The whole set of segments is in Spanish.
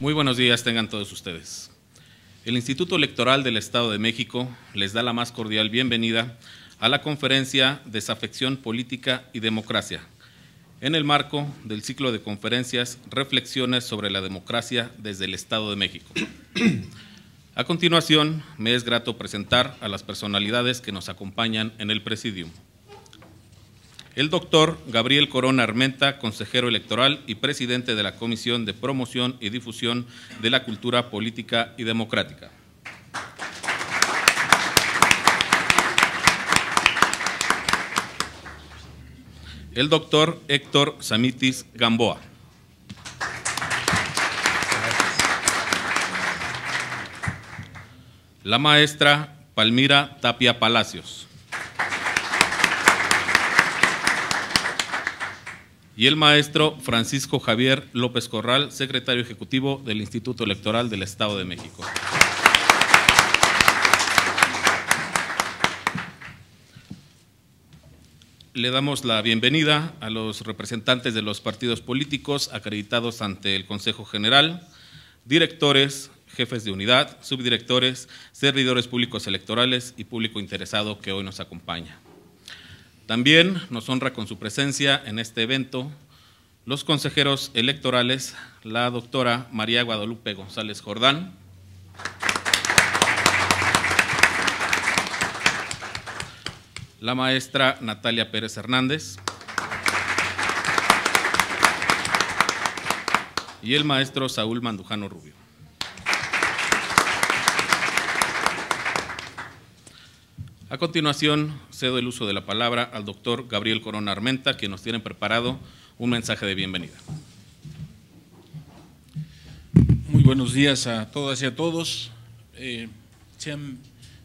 Muy buenos días tengan todos ustedes. El Instituto Electoral del Estado de México les da la más cordial bienvenida a la conferencia Desafección Política y Democracia, en el marco del ciclo de conferencias Reflexiones sobre la Democracia desde el Estado de México. A continuación, me es grato presentar a las personalidades que nos acompañan en el presidium el doctor Gabriel Corona Armenta, consejero electoral y presidente de la Comisión de Promoción y Difusión de la Cultura Política y Democrática. El doctor Héctor Samitis Gamboa. La maestra Palmira Tapia Palacios. y el maestro Francisco Javier López Corral, secretario ejecutivo del Instituto Electoral del Estado de México. Le damos la bienvenida a los representantes de los partidos políticos acreditados ante el Consejo General, directores, jefes de unidad, subdirectores, servidores públicos electorales y público interesado que hoy nos acompaña. También nos honra con su presencia en este evento los consejeros electorales, la doctora María Guadalupe González Jordán, la maestra Natalia Pérez Hernández y el maestro Saúl Mandujano Rubio. A continuación, cedo el uso de la palabra al doctor Gabriel Corona Armenta, que nos tiene preparado un mensaje de bienvenida. Muy buenos días a todas y a todos. Eh, sean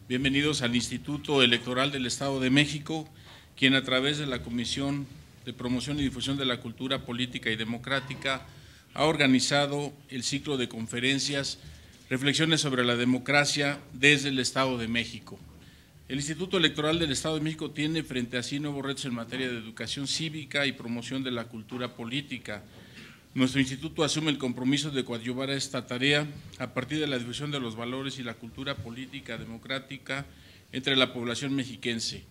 bienvenidos al Instituto Electoral del Estado de México, quien a través de la Comisión de Promoción y Difusión de la Cultura Política y Democrática ha organizado el ciclo de conferencias Reflexiones sobre la Democracia desde el Estado de México. El Instituto Electoral del Estado de México tiene frente a sí nuevos retos en materia de educación cívica y promoción de la cultura política. Nuestro instituto asume el compromiso de coadyuvar a esta tarea a partir de la difusión de los valores y la cultura política democrática entre la población mexiquense.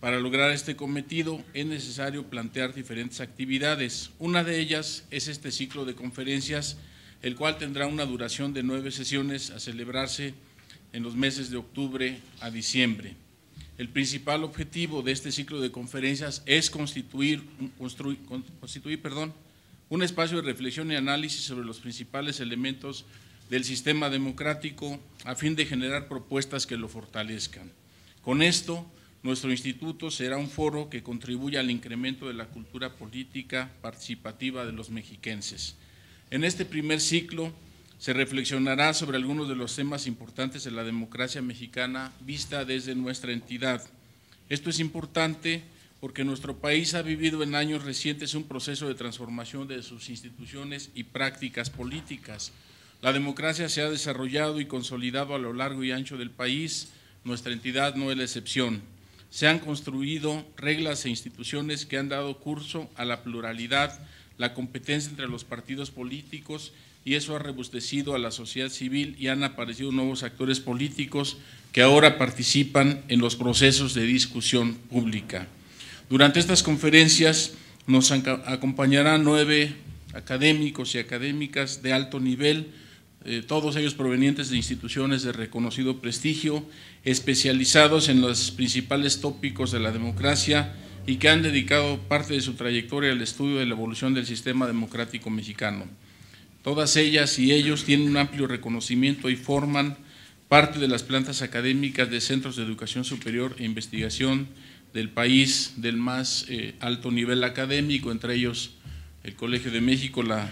Para lograr este cometido es necesario plantear diferentes actividades. Una de ellas es este ciclo de conferencias, el cual tendrá una duración de nueve sesiones a celebrarse en los meses de octubre a diciembre. El principal objetivo de este ciclo de conferencias es constituir, constituir perdón, un espacio de reflexión y análisis sobre los principales elementos del sistema democrático a fin de generar propuestas que lo fortalezcan. Con esto, nuestro instituto será un foro que contribuya al incremento de la cultura política participativa de los mexiquenses. En este primer ciclo, se reflexionará sobre algunos de los temas importantes de la democracia mexicana vista desde nuestra entidad. Esto es importante porque nuestro país ha vivido en años recientes un proceso de transformación de sus instituciones y prácticas políticas. La democracia se ha desarrollado y consolidado a lo largo y ancho del país, nuestra entidad no es la excepción. Se han construido reglas e instituciones que han dado curso a la pluralidad, la competencia entre los partidos políticos y eso ha rebustecido a la sociedad civil y han aparecido nuevos actores políticos que ahora participan en los procesos de discusión pública. Durante estas conferencias nos acompañarán nueve académicos y académicas de alto nivel, eh, todos ellos provenientes de instituciones de reconocido prestigio, especializados en los principales tópicos de la democracia y que han dedicado parte de su trayectoria al estudio de la evolución del sistema democrático mexicano. Todas ellas y ellos tienen un amplio reconocimiento y forman parte de las plantas académicas de centros de educación superior e investigación del país del más eh, alto nivel académico, entre ellos el Colegio de México, la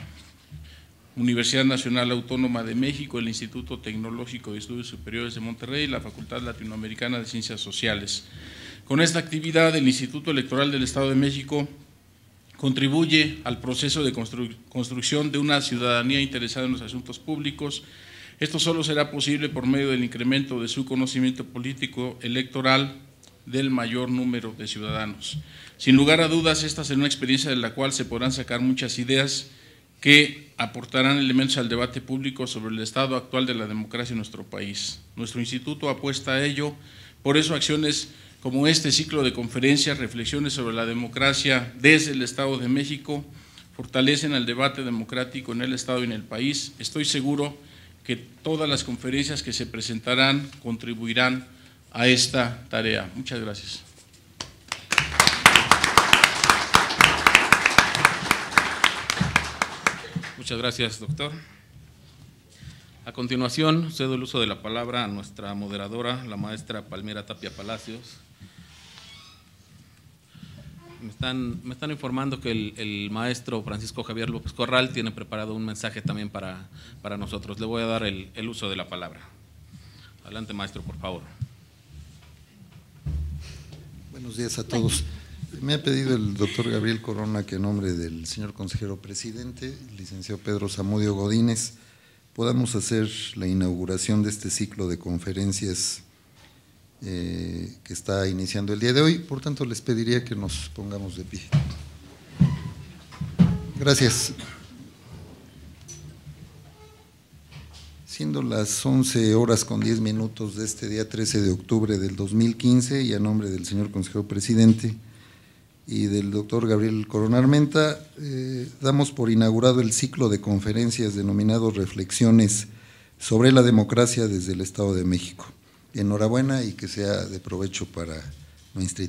Universidad Nacional Autónoma de México, el Instituto Tecnológico de Estudios Superiores de Monterrey y la Facultad Latinoamericana de Ciencias Sociales. Con esta actividad, el Instituto Electoral del Estado de México contribuye al proceso de construcción de una ciudadanía interesada en los asuntos públicos. Esto solo será posible por medio del incremento de su conocimiento político electoral del mayor número de ciudadanos. Sin lugar a dudas, esta será una experiencia de la cual se podrán sacar muchas ideas que aportarán elementos al debate público sobre el estado actual de la democracia en nuestro país. Nuestro instituto apuesta a ello, por eso acciones como este ciclo de conferencias, reflexiones sobre la democracia desde el Estado de México, fortalecen el debate democrático en el Estado y en el país. Estoy seguro que todas las conferencias que se presentarán contribuirán a esta tarea. Muchas gracias. Muchas gracias, doctor. A continuación, cedo el uso de la palabra a nuestra moderadora, la maestra Palmera Tapia Palacios, me están, me están informando que el, maestro Francisco Javier López Corral tiene preparado un mensaje también para, para nosotros. Le voy a dar el, uso de la palabra. Adelante, maestro, por favor. Buenos días a todos. Me ha pedido el doctor Gabriel Corona que en nombre del señor consejero presidente, licenciado Pedro Zamudio Godínez, podamos hacer la inauguración de este ciclo de conferencias eh, que está iniciando el día de hoy. Por tanto, les pediría que nos pongamos de pie. Gracias. Siendo las 11 horas con 10 minutos de este día 13 de octubre del 2015 y a nombre del señor consejero presidente y del doctor Gabriel Coronarmenta, menta eh, damos por inaugurado el ciclo de conferencias denominado Reflexiones sobre la democracia desde el Estado de México enhorabuena y que sea de provecho para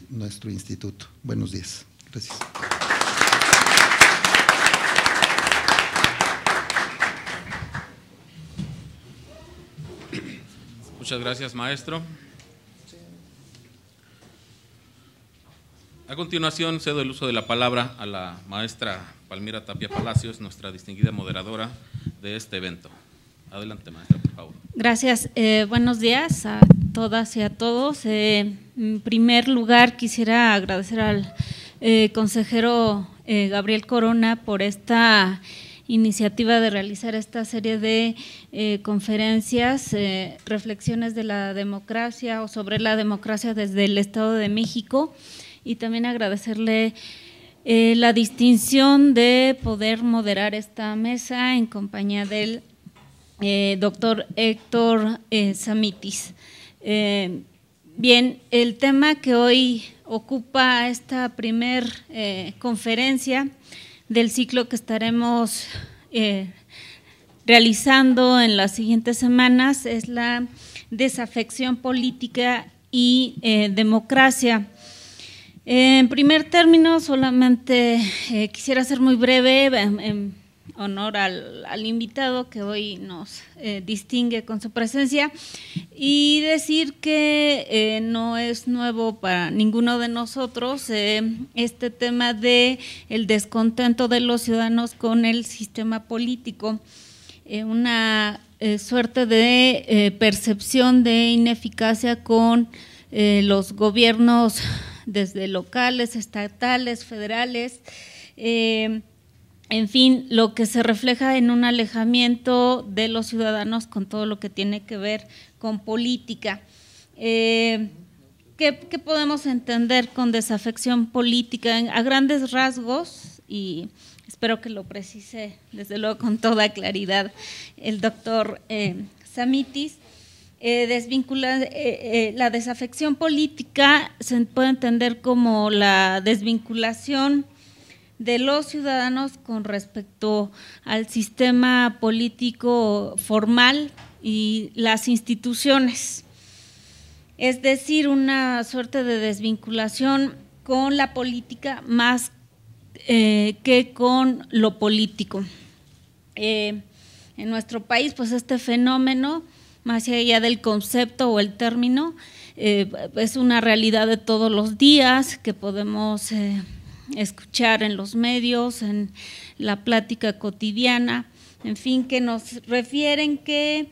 nuestro instituto. Buenos días. Gracias. Muchas gracias, maestro. A continuación, cedo el uso de la palabra a la maestra Palmira Tapia Palacios, nuestra distinguida moderadora de este evento. Adelante, maestra, por favor. Gracias. Eh, buenos días a todas y a todos. Eh, en primer lugar, quisiera agradecer al eh, consejero Gabriel Corona por esta iniciativa de realizar esta serie de conferencias, reflexiones de la democracia o sobre la democracia desde el Estado de México y también agradecerle la distinción de poder moderar esta mesa en compañía del eh, doctor Héctor eh, Samitis. Eh, bien, el tema que hoy ocupa esta primer conferencia del ciclo que estaremos realizando en las siguientes semanas es la desafección política y democracia. En primer término, solamente quisiera ser muy breve em, em, honor al, invitado que hoy nos eh, distingue con su presencia y decir que eh, no es nuevo para ninguno de nosotros eh, este tema de el descontento de los ciudadanos con el sistema político, una suerte de percepción de ineficacia con los gobiernos desde locales, estatales, federales en fin, lo que se refleja en un alejamiento de los ciudadanos con todo lo que tiene que ver con política. Eh, ¿qué, podemos entender con desafección política? A grandes rasgos, y espero que lo precise desde luego con toda claridad el doctor eh, Samitis, eh, la desafección política se puede entender como la desvinculación de los ciudadanos con respecto al sistema político formal y las instituciones. Es decir, una suerte de desvinculación con la política más eh, que con lo político. Eh, en nuestro país, pues este fenómeno, más allá del concepto o el término, eh, es una realidad de todos los días que podemos escuchar en los medios, en la plática cotidiana, en fin, que nos refieren que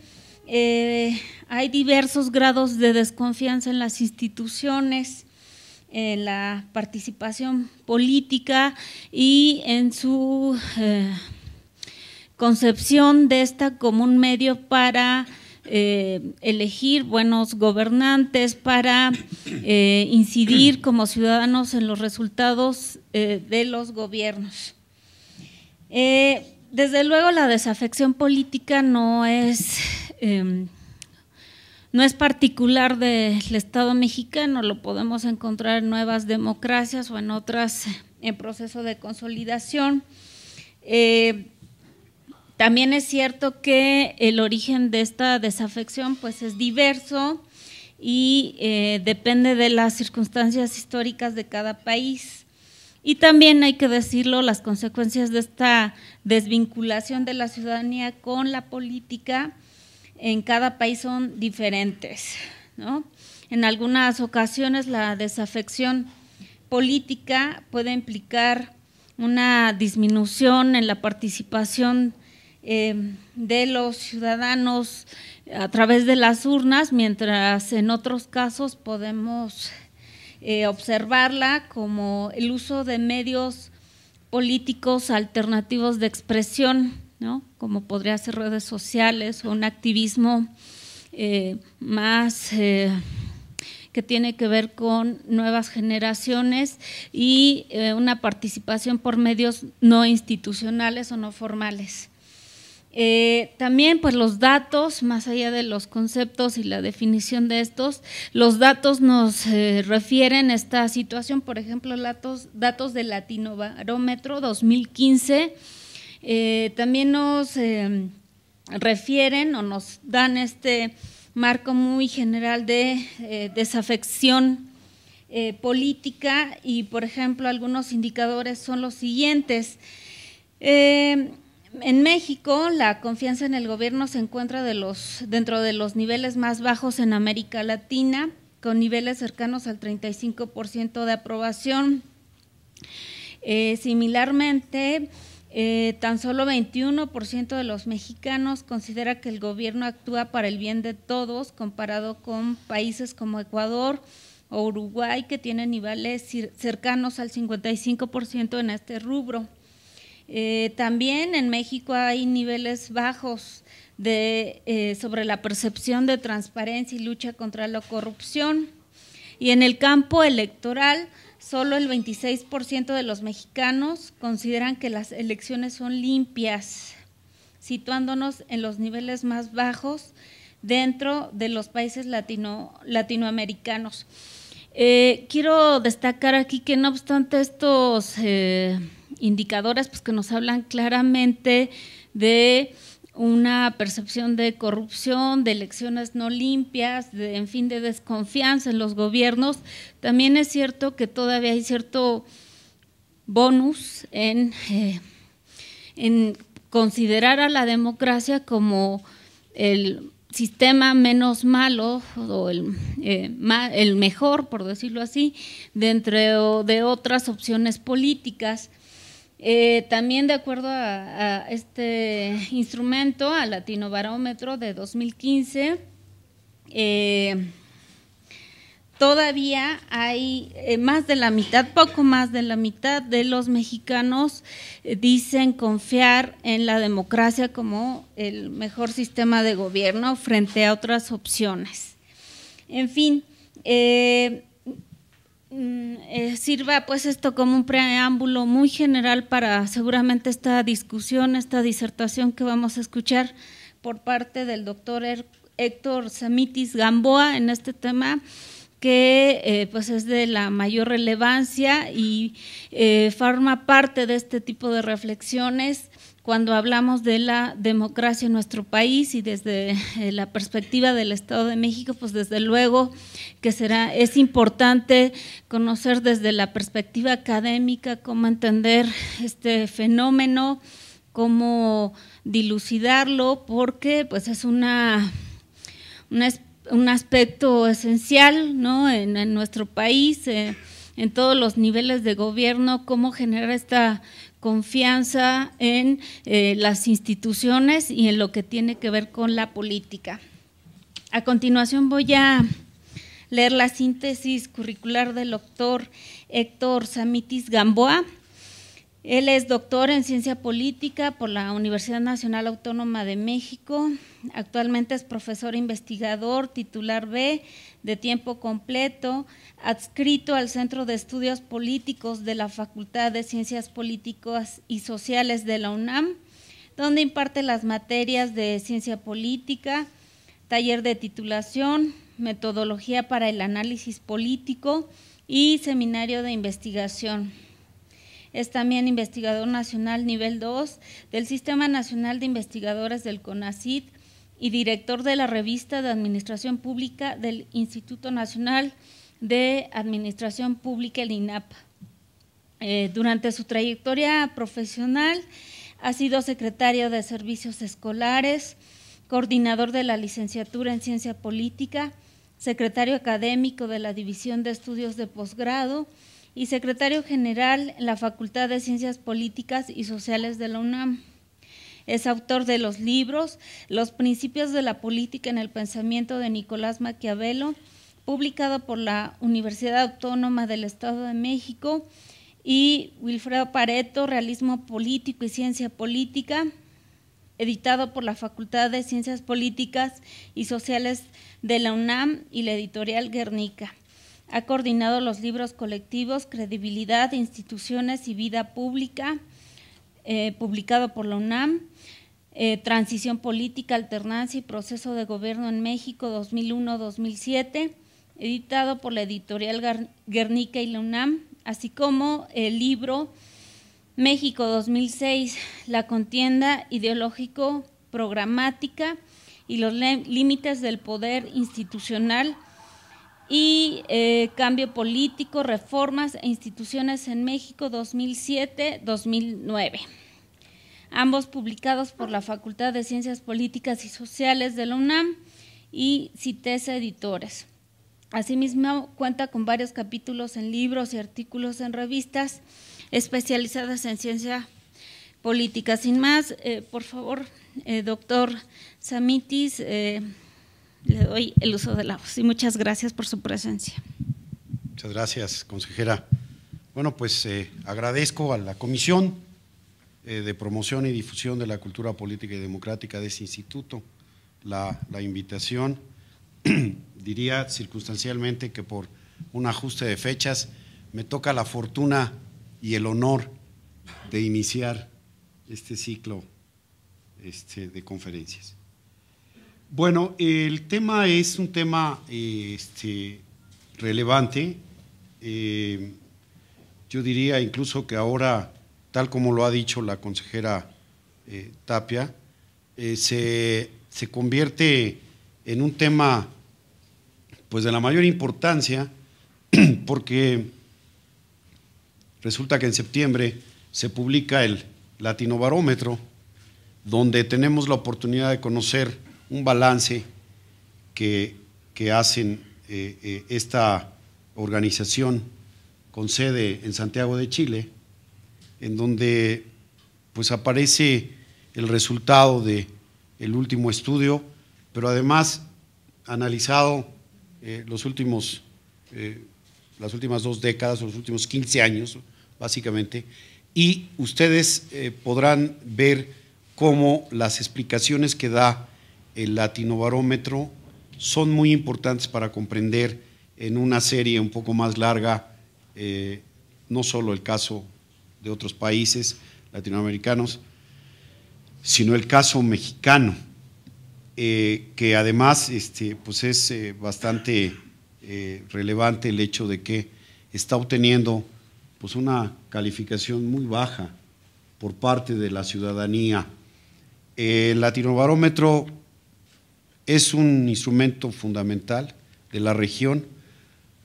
eh, hay diversos grados de desconfianza en las instituciones, en la participación política y en su eh, concepción de esta como un medio para eh, elegir buenos gobernantes, para eh, incidir como ciudadanos en los resultados eh, de los gobiernos. desde luego la desafección política no es, em, no es particular del Estado mexicano, lo podemos encontrar en nuevas democracias o en otras en proceso de consolidación. También es cierto que el origen de esta desafección pues, es diverso y eh, depende de las circunstancias históricas de cada país. Y también hay que decirlo, las consecuencias de esta desvinculación de la ciudadanía con la política en cada país son diferentes. En algunas ocasiones la desafección política puede implicar una disminución en la participación Em, de los ciudadanos a través de las urnas, mientras en otros casos podemos eh, observarla como el uso de medios políticos alternativos de expresión, como podría ser redes sociales o un activismo eh, más eh, que tiene que ver con nuevas generaciones y una participación por medios no institucionales o no formales. Eh, también pues los datos, más allá de los conceptos y la definición de estos, los datos nos eh, refieren a esta situación, por ejemplo, datos, datos del latinobarómetro 2015, eh, también nos refieren o nos dan este marco muy general de desafección política y, por ejemplo, algunos indicadores son los siguientes. En México, la confianza en el gobierno se encuentra de los, dentro de los niveles más bajos en América Latina, con niveles cercanos al 35% de aprobación. Eh, similarmente, eh, tan solo 21% de los mexicanos considera que el gobierno actúa para el bien de todos, comparado con países como Ecuador o Uruguay, que tienen niveles cercanos al 55% en este rubro. Eh, también en México hay niveles bajos de, eh, sobre la percepción de transparencia y lucha contra la corrupción. Y en el campo electoral, solo el 26% de los mexicanos consideran que las elecciones son limpias, situándonos en los niveles más bajos dentro de los países latino, latinoamericanos. Eh, quiero destacar aquí que no obstante estos indicadores pues, que nos hablan claramente de una percepción de corrupción, de elecciones no limpias, en fin, de desconfianza en los gobiernos. También es cierto que todavía hay cierto bonus en, eh, en considerar a la democracia como el sistema menos malo o el, eh, mejor, por decirlo así, dentro de otras opciones políticas. Eh, también de acuerdo a, este instrumento, al Latino Barómetro de 2015, eh, todavía hay eh, más de la mitad, poco más de la mitad de los mexicanos dicen confiar en la democracia como el mejor sistema de gobierno frente a otras opciones. En fin, Mm, eh, sirva pues esto como un preámbulo muy general para seguramente esta discusión, esta disertación que vamos a escuchar por parte del doctor Héctor Samitis Gamboa en este tema que eh, pues es de la mayor relevancia y eh, forma parte de este tipo de reflexiones cuando hablamos de la democracia en nuestro país y desde eh, la perspectiva del Estado de México, pues desde luego que será es importante conocer desde la perspectiva académica cómo entender este fenómeno, cómo dilucidarlo, porque pues es una, un aspecto esencial en, nuestro país, eh, en todos los niveles de gobierno, cómo generar esta confianza en eh, las instituciones y en lo que tiene que ver con la política. A continuación voy a leer la síntesis curricular del doctor Héctor Samitis Gamboa, él es doctor en ciencia política por la Universidad Nacional Autónoma de México. Actualmente es profesor investigador, titular B de tiempo completo, adscrito al Centro de Estudios Políticos de la Facultad de Ciencias Políticas y Sociales de la UNAM, donde imparte las materias de ciencia política, taller de titulación, metodología para el análisis político y seminario de investigación es también investigador nacional nivel 2 del Sistema Nacional de Investigadores del CONACID y director de la revista de Administración Pública del Instituto Nacional de Administración Pública, el INAP. Eh, durante su trayectoria profesional ha sido secretario de Servicios Escolares, coordinador de la licenciatura en Ciencia Política, secretario académico de la División de Estudios de Posgrado, y secretario general en la Facultad de Ciencias Políticas y Sociales de la UNAM. Es autor de los libros Los principios de la política en el pensamiento de Nicolás Maquiavelo, publicado por la Universidad Autónoma del Estado de México, y Wilfredo Pareto, Realismo Político y Ciencia Política, editado por la Facultad de Ciencias Políticas y Sociales de la UNAM y la editorial Guernica. Ha coordinado los libros colectivos Credibilidad, Instituciones y Vida Pública, eh, publicado por la UNAM, eh, Transición Política, Alternancia y Proceso de Gobierno en México 2001-2007, editado por la editorial Guernica y la UNAM, así como el libro México 2006, La contienda ideológico-programática y los límites del poder institucional y eh, Cambio Político, Reformas e Instituciones en México 2007-2009, ambos publicados por la Facultad de Ciencias Políticas y Sociales de la UNAM y CITESA Editores. Asimismo, cuenta con varios capítulos en libros y artículos en revistas especializadas en ciencia política. Sin más, eh, por favor, eh, doctor Samitis le doy el uso de la voz. Y muchas gracias por su presencia. Muchas gracias, consejera. Bueno, pues eh, agradezco a la Comisión eh, de Promoción y Difusión de la Cultura Política y Democrática de este instituto la, invitación. Diría circunstancialmente que por un ajuste de fechas me toca la fortuna y el honor de iniciar este ciclo este, de conferencias. Bueno, el tema es un tema este, relevante. Eh, yo diría incluso que ahora, tal como lo ha dicho la consejera eh, Tapia, eh, se, se, convierte en un tema pues de la mayor importancia porque resulta que en septiembre se publica el Latino Barómetro, donde tenemos la oportunidad de conocer un balance que, que hacen eh, eh, esta organización con sede en Santiago de Chile, en donde pues aparece el resultado de el último estudio, pero además analizado eh, los últimos, las últimas dos décadas, los últimos 15 años, básicamente, y ustedes podrán ver cómo las explicaciones que da el Latino Barómetro, son muy importantes para comprender en una serie un poco más larga, eh, no solo el caso de otros países latinoamericanos, sino el caso mexicano, eh, que además este, pues es eh, bastante relevante el hecho de que está obteniendo pues una calificación muy baja por parte de la ciudadanía. El Latinobarómetro es un instrumento fundamental de la región,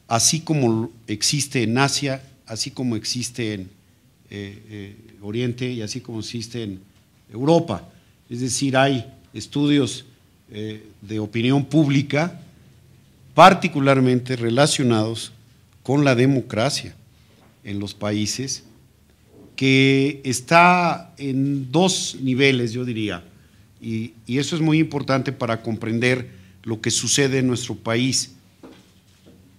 así como existe en Asia, así como existe en eh, eh, Oriente y así como existe en Europa. Es decir, hay estudios eh, de opinión pública particularmente relacionados con la democracia en los países, que está en dos niveles, yo diría y, eso es muy importante para comprender lo que sucede en nuestro país.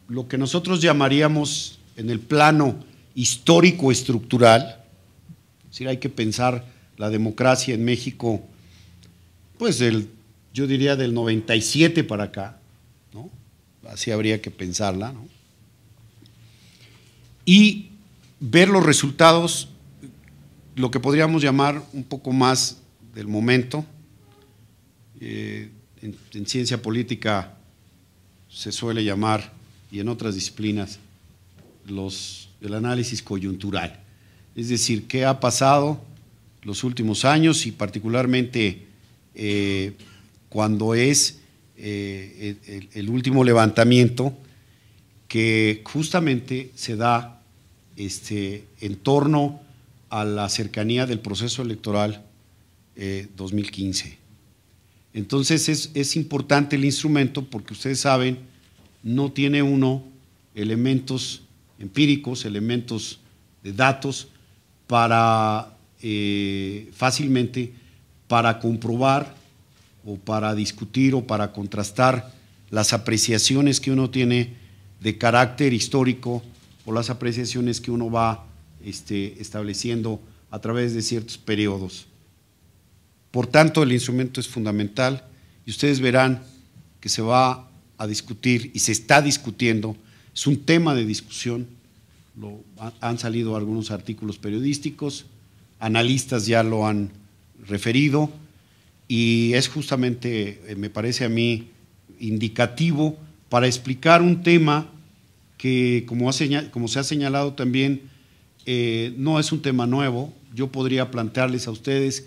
Lo que nosotros llamaríamos en el plano histórico-estructural, es decir, hay que pensar la democracia en México, pues yo diría del 97 para acá, así habría que pensarla, y ver los resultados, lo que podríamos llamar un poco más del momento, eh, en, ciencia política se suele llamar, y en otras disciplinas, el análisis coyuntural. Es decir, qué ha pasado los últimos años y particularmente eh, cuando es eh, el, último levantamiento que justamente se da este, en torno a la cercanía del proceso electoral 2015. Entonces es, importante el instrumento porque ustedes saben, no tiene uno elementos empíricos, elementos de datos para eh, fácilmente para comprobar o para discutir o para contrastar las apreciaciones que uno tiene de carácter histórico o las apreciaciones que uno va este, estableciendo a través de ciertos periodos. Por tanto, el instrumento es fundamental y ustedes verán que se va a discutir y se está discutiendo, es un tema de discusión, han salido algunos artículos periodísticos, analistas ya lo han referido y es justamente, eh, me parece a mí, indicativo para explicar un tema que, como, se ha señalado también, eh, no es un tema nuevo. Yo podría plantearles a ustedes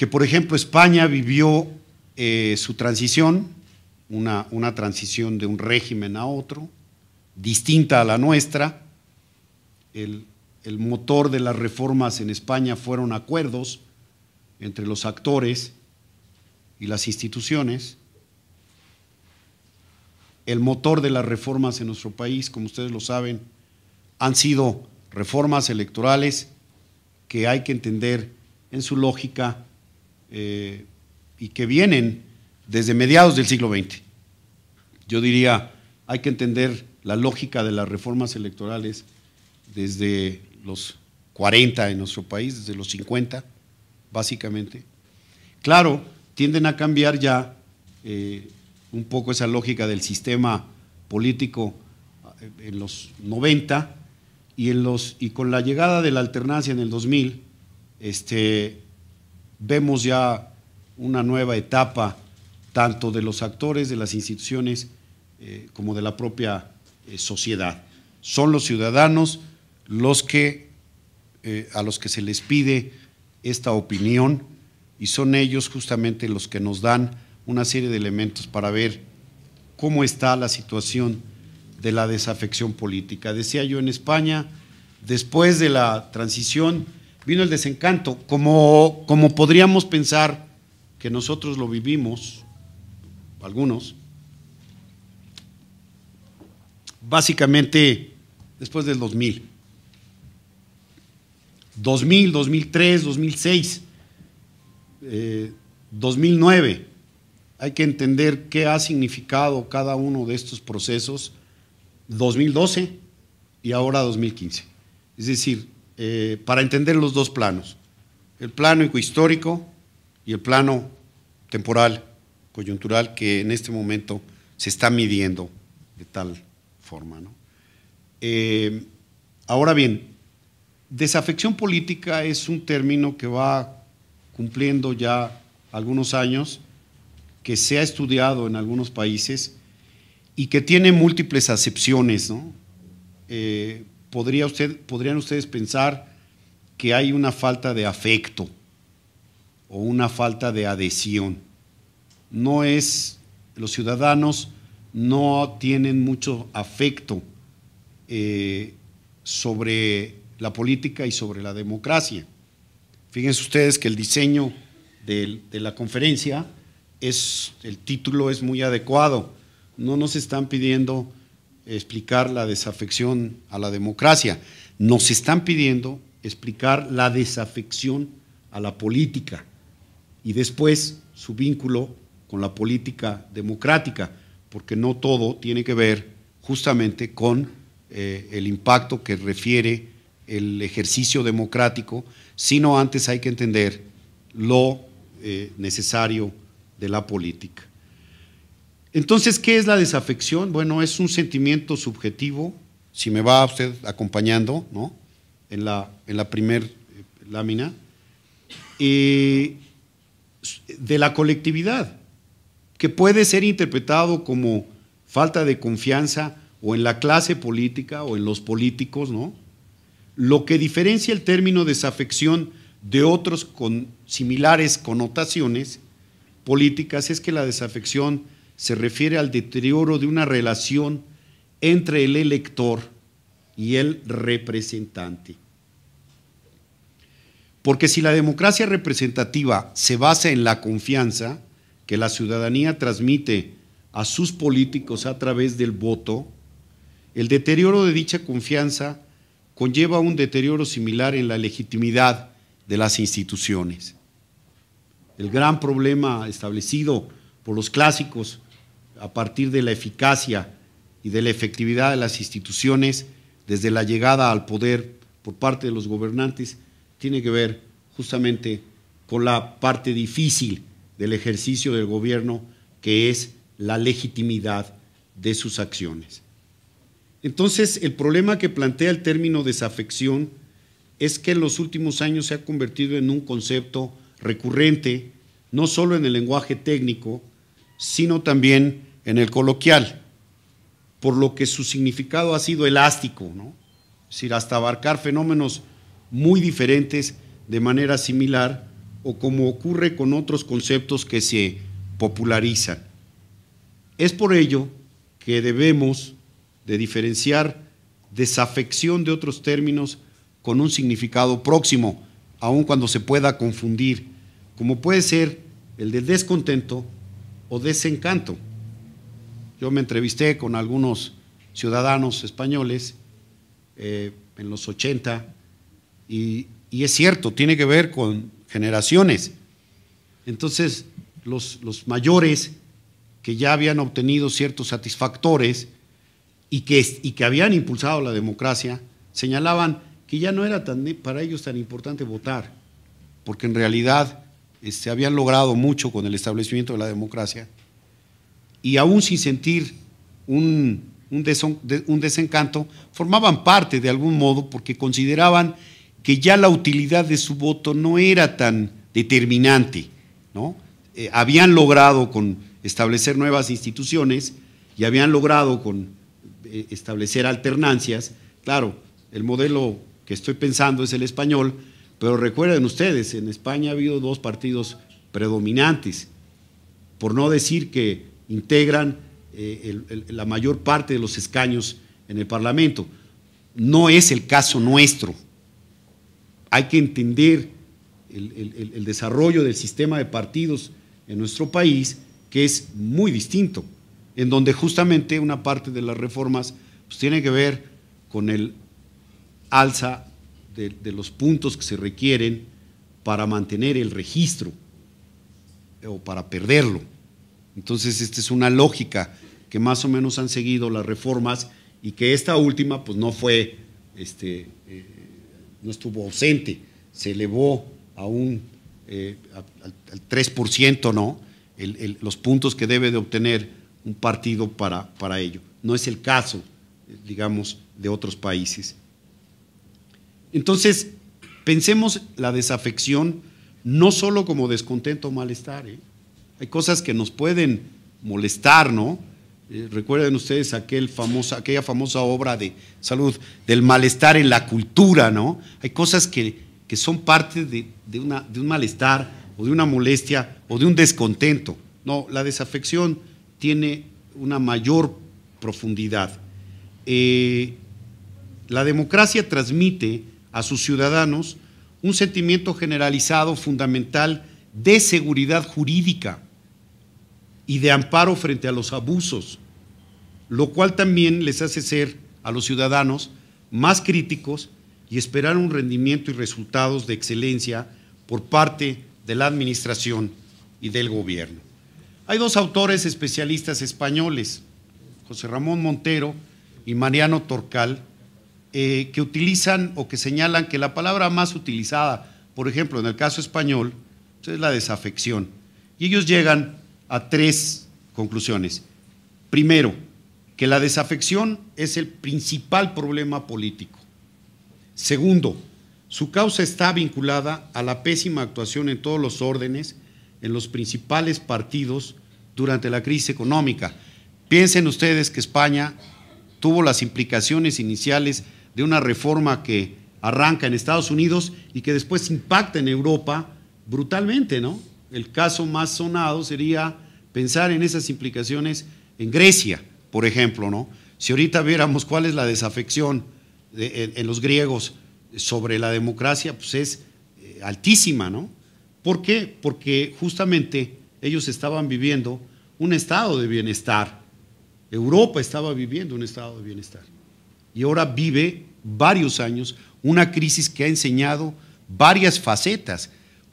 que por ejemplo España vivió eh, su transición, una, transición de un régimen a otro, distinta a la nuestra. el motor de las reformas en España fueron acuerdos entre los actores y las instituciones. El motor de las reformas en nuestro país, como ustedes lo saben, han sido reformas electorales que hay que entender en su lógica eh, y que vienen desde mediados del siglo XX. Yo diría, hay que entender la lógica de las reformas electorales desde los 40 en nuestro país, desde los 50, básicamente. Claro, tienden a cambiar ya eh, un poco esa lógica del sistema político eh, en los 90 y, en los, y con la llegada de la alternancia en el 2000, este, vemos ya una nueva etapa tanto de los actores, de las instituciones, eh, como de la propia eh, sociedad. Son los ciudadanos los que, eh, a los que se les pide esta opinión y son ellos justamente los que nos dan una serie de elementos para ver cómo está la situación de la desafección política. Decía yo en España, después de la transición, vino el desencanto, como, como podríamos pensar que nosotros lo vivimos, algunos. Básicamente después del 2000. 2000, 2003, 2006, 2009. Hay que entender qué ha significado cada uno de estos procesos. 2012 y ahora 2015. Es decir, eh, para entender los dos planos, el plano ecohistórico y el plano temporal, coyuntural, que en este momento se está midiendo de tal forma. Eh, ahora bien, desafección política es un término que va cumpliendo ya algunos años, que se ha estudiado en algunos países y que tiene múltiples acepciones. ¿no? Eh, usted, podrían ustedes pensar que hay una falta de afecto o una falta de adhesión. No es, los ciudadanos no tienen mucho afecto eh, sobre la política y sobre la democracia. Fíjense ustedes que el diseño de, de la conferencia es, el título es muy adecuado. No nos están pidiendo explicar la desafección a la democracia, nos están pidiendo explicar la desafección a la política y después su vínculo con la política democrática, porque no todo tiene que ver justamente con eh, el impacto que refiere el ejercicio democrático, sino antes hay que entender lo eh, necesario de la política. Entonces, ¿qué es la desafección? Bueno, es un sentimiento subjetivo, si me va usted acompañando, ¿no? En la, en la primera eh, lámina, eh, de la colectividad, que puede ser interpretado como falta de confianza o en la clase política o en los políticos, ¿no? Lo que diferencia el término desafección de otros con similares connotaciones políticas es que la desafección se refiere al deterioro de una relación entre el elector y el representante. Porque si la democracia representativa se basa en la confianza que la ciudadanía transmite a sus políticos a través del voto, el deterioro de dicha confianza conlleva un deterioro similar en la legitimidad de las instituciones. El gran problema establecido por los clásicos a partir de la eficacia y de la efectividad de las instituciones desde la llegada al poder por parte de los gobernantes, tiene que ver justamente con la parte difícil del ejercicio del gobierno, que es la legitimidad de sus acciones. Entonces, el problema que plantea el término desafección es que en los últimos años se ha convertido en un concepto recurrente, no solo en el lenguaje técnico, sino también en el coloquial, por lo que su significado ha sido elástico, ¿no? es decir, hasta abarcar fenómenos muy diferentes de manera similar o como ocurre con otros conceptos que se popularizan. Es por ello que debemos de diferenciar desafección de otros términos con un significado próximo, aun cuando se pueda confundir, como puede ser el de descontento o desencanto. Yo me entrevisté con algunos ciudadanos españoles eh, en los 80 y, es cierto, tiene que ver con generaciones. Entonces, los, mayores que ya habían obtenido ciertos satisfactores y que, que habían impulsado la democracia, señalaban que ya no era tan, para ellos tan importante votar, porque en realidad se este, habían logrado mucho con el establecimiento de la democracia y aún sin sentir un, un, desencanto, formaban parte de algún modo porque consideraban que ya la utilidad de su voto no era tan determinante, ¿no? Eh, habían logrado con establecer nuevas instituciones y habían logrado con eh, establecer alternancias. Claro, el modelo que estoy pensando es el español, pero recuerden ustedes, en España ha habido dos partidos predominantes, por no decir que integran eh, la mayor parte de los escaños en el Parlamento. No es el caso nuestro. Hay que entender el, desarrollo del sistema de partidos en nuestro país, que es muy distinto, en donde justamente una parte de las reformas pues, tiene que ver con el alza de, los puntos que se requieren para mantener el registro eh, o para perderlo. Entonces, esta es una lógica que más o menos han seguido las reformas y que esta última pues no fue, este, eh, no estuvo ausente, se elevó a un, eh, al 3%, ¿no? los puntos que debe de obtener un partido para, para ello. No es el caso, digamos, de otros países. Entonces, pensemos la desafección no solo como descontento o malestar, ¿eh? Hay cosas que nos pueden molestar, ¿no? Eh, recuerden ustedes aquel aquella famosa obra de salud del malestar en la cultura, ¿no? Hay cosas que, son parte de, una, de un malestar o de una molestia o de un descontento. No, la desafección tiene una mayor profundidad. Eh, la democracia transmite a sus ciudadanos un sentimiento generalizado fundamental de seguridad jurídica y de amparo frente a los abusos, lo cual también les hace ser a los ciudadanos más críticos y esperar un rendimiento y resultados de excelencia por parte de la Administración y del Gobierno. Hay dos autores especialistas españoles, José Ramón Montero y Mariano Torcal, eh, que utilizan o que señalan que la palabra más utilizada, por ejemplo, en el caso español, pues, es la desafección. Y ellos llegan a tres conclusiones. Primero, que la desafección es el principal problema político. Segundo, su causa está vinculada a la pésima actuación en todos los órdenes, en los principales partidos durante la crisis económica. Piensen ustedes que España tuvo las implicaciones iniciales de una reforma que arranca en Estados Unidos y que después impacta en Europa brutalmente, ¿no? el caso más sonado sería pensar en esas implicaciones en Grecia, por ejemplo, ¿no? Si ahorita viéramos cuál es la desafección en, los griegos sobre la democracia, pues es eh, altísima, ¿no? ¿Por qué? Porque justamente ellos estaban viviendo un estado de bienestar. Europa estaba viviendo un estado de bienestar. Y ahora vive varios años una crisis que ha enseñado varias facetas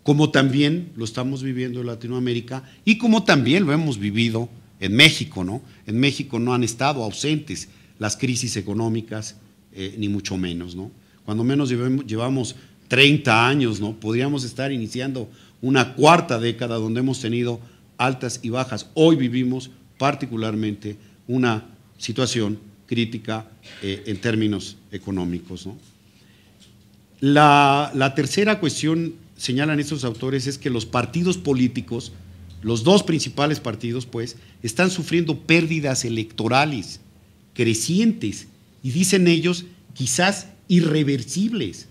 como también lo estamos viviendo en Latinoamérica y como también lo hemos vivido en México, ¿no? En México no han estado ausentes las crisis económicas, eh, ni mucho menos, ¿no? Cuando menos llevamos 30 años, ¿no? Podríamos estar iniciando una cuarta década donde hemos tenido altas y bajas. Hoy vivimos particularmente una situación crítica eh, en términos económicos. ¿no? La, la, tercera cuestión señalan estos autores es que los partidos políticos, los dos principales partidos, pues, están sufriendo pérdidas electorales crecientes y dicen ellos quizás irreversibles.